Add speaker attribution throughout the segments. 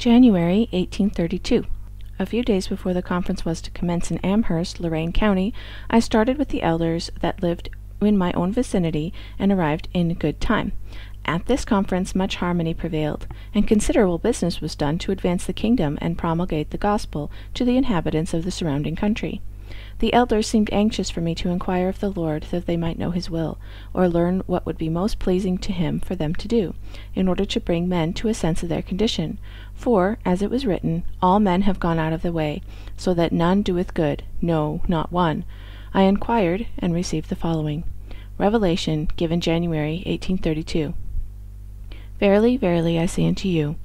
Speaker 1: January 1832. A few days before the conference was to commence in Amherst, Lorraine County, I started with the elders that lived in my own vicinity and arrived in good time. At this conference much harmony prevailed, and considerable business was done to advance the kingdom and promulgate the gospel to the inhabitants of the surrounding country. The elders seemed anxious for me to inquire of the Lord that they might know his will, or learn what would be most pleasing to him for them to do, in order to bring men to a sense of their condition; for, as it was written, All men have gone out of the way, so that none doeth good, no, not one. I inquired, and received the following: Revelation, given January, 1832. Verily, verily, I say unto you,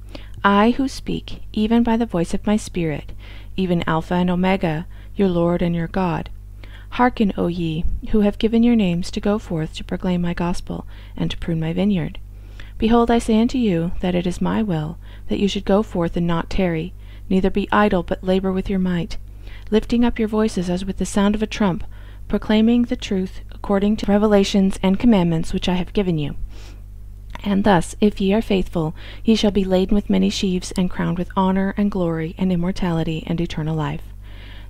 Speaker 1: I who speak, even by the voice of my Spirit, even Alpha and Omega, your Lord and your God. Hearken, O ye, who have given your names to go forth to proclaim my gospel, and to prune my vineyard. Behold, I say unto you, that it is my will, that you should go forth and not tarry, neither be idle, but labor with your might, lifting up your voices as with the sound of a trump, proclaiming the truth according to revelations and commandments which I have given you. And thus, if ye are faithful, ye shall be laden with many sheaves, and crowned with honor and glory and immortality and eternal life.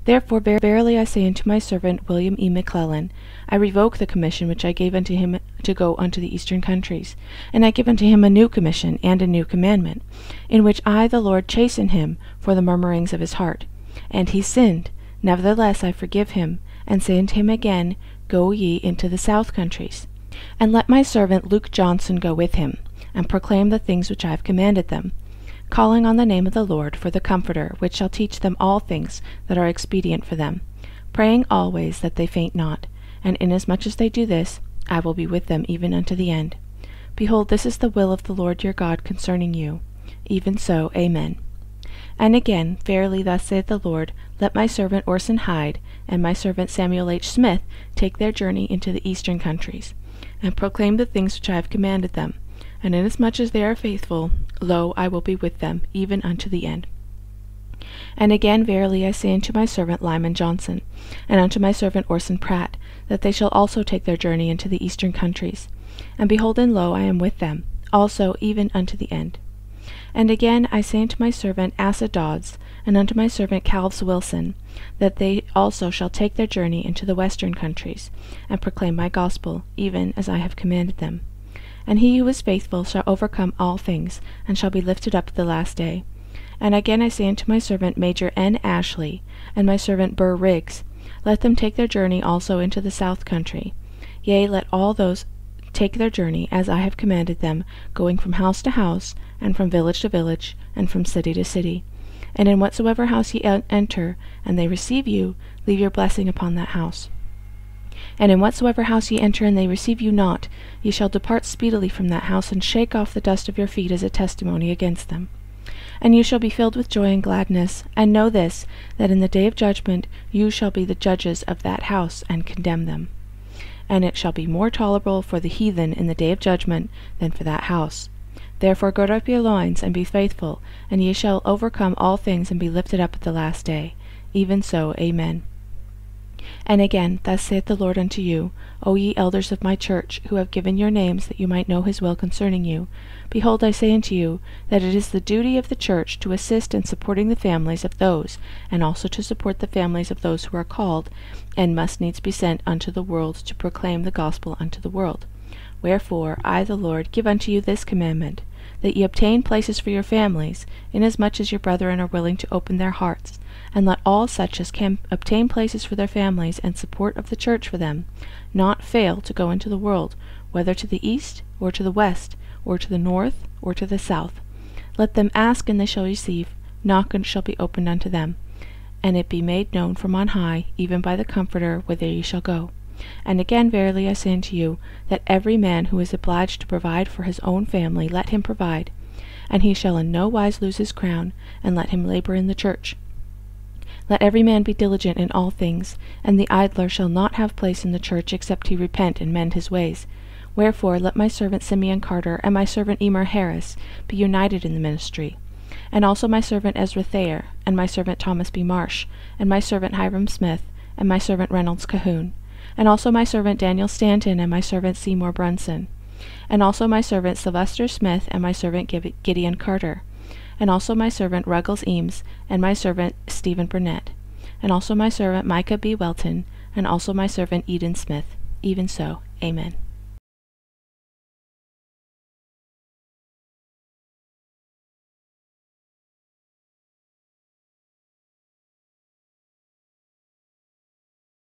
Speaker 1: Therefore verily I say unto my servant William E. McClellan, I revoke the commission which I gave unto him to go unto the eastern countries, and I give unto him a new commission and a new commandment, in which I the Lord chasten him for the murmurings of his heart. And he sinned, nevertheless I forgive him, and say unto him again, Go ye into the south countries. And let my servant Luke Johnson go with him, and proclaim the things which I have commanded them calling on the name of the Lord for the Comforter, which shall teach them all things that are expedient for them, praying always that they faint not. And inasmuch as they do this, I will be with them even unto the end. Behold, this is the will of the Lord your God concerning you. Even so, Amen. And again, verily thus saith the Lord, let my servant Orson Hyde and my servant Samuel H. Smith take their journey into the eastern countries, and proclaim the things which I have commanded them and inasmuch as they are faithful, lo, I will be with them, even unto the end. And again, verily, I say unto my servant Lyman Johnson, and unto my servant Orson Pratt, that they shall also take their journey into the eastern countries. And behold, and lo, I am with them, also even unto the end. And again, I say unto my servant Asa Dodds, and unto my servant Calves Wilson, that they also shall take their journey into the western countries, and proclaim my gospel, even as I have commanded them. And he who is faithful shall overcome all things, and shall be lifted up the last day. And again I say unto my servant Major N. Ashley, and my servant Burr Riggs, Let them take their journey also into the south country. Yea, let all those take their journey, as I have commanded them, going from house to house, and from village to village, and from city to city. And in whatsoever house ye enter, and they receive you, leave your blessing upon that house. And in whatsoever house ye enter and they receive you not, ye shall depart speedily from that house, and shake off the dust of your feet as a testimony against them. And you shall be filled with joy and gladness, and know this, that in the day of judgment you shall be the judges of that house, and condemn them. And it shall be more tolerable for the heathen in the day of judgment than for that house. Therefore gird up your loins, and be faithful, and ye shall overcome all things, and be lifted up at the last day. Even so, Amen. And again, thus saith the Lord unto you, O ye elders of my church, who have given your names, that you might know his will concerning you. Behold, I say unto you, that it is the duty of the church to assist in supporting the families of those, and also to support the families of those who are called, and must needs be sent unto the world to proclaim the gospel unto the world. Wherefore, I the Lord give unto you this commandment that ye obtain places for your families, inasmuch as your brethren are willing to open their hearts, and let all such as can obtain places for their families and support of the church for them, not fail to go into the world, whether to the east, or to the west, or to the north, or to the south. Let them ask, and they shall receive, knock, and it shall be opened unto them, and it be made known from on high, even by the Comforter, whither ye shall go. And again verily I say unto you, that every man who is obliged to provide for his own family, let him provide, and he shall in no wise lose his crown, and let him labor in the church. Let every man be diligent in all things, and the idler shall not have place in the church except he repent and mend his ways. Wherefore let my servant Simeon Carter and my servant Emer Harris be united in the ministry, and also my servant Ezra Thayer, and my servant Thomas B. Marsh, and my servant Hiram Smith, and my servant Reynolds Cahoon, and also my servant Daniel Stanton, and my servant Seymour Brunson, and also my servant Sylvester Smith, and my servant Gideon Carter, and also my servant Ruggles Eames, and my servant Stephen Burnett, and also my servant Micah B. Welton, and also my servant Eden Smith. Even so, Amen.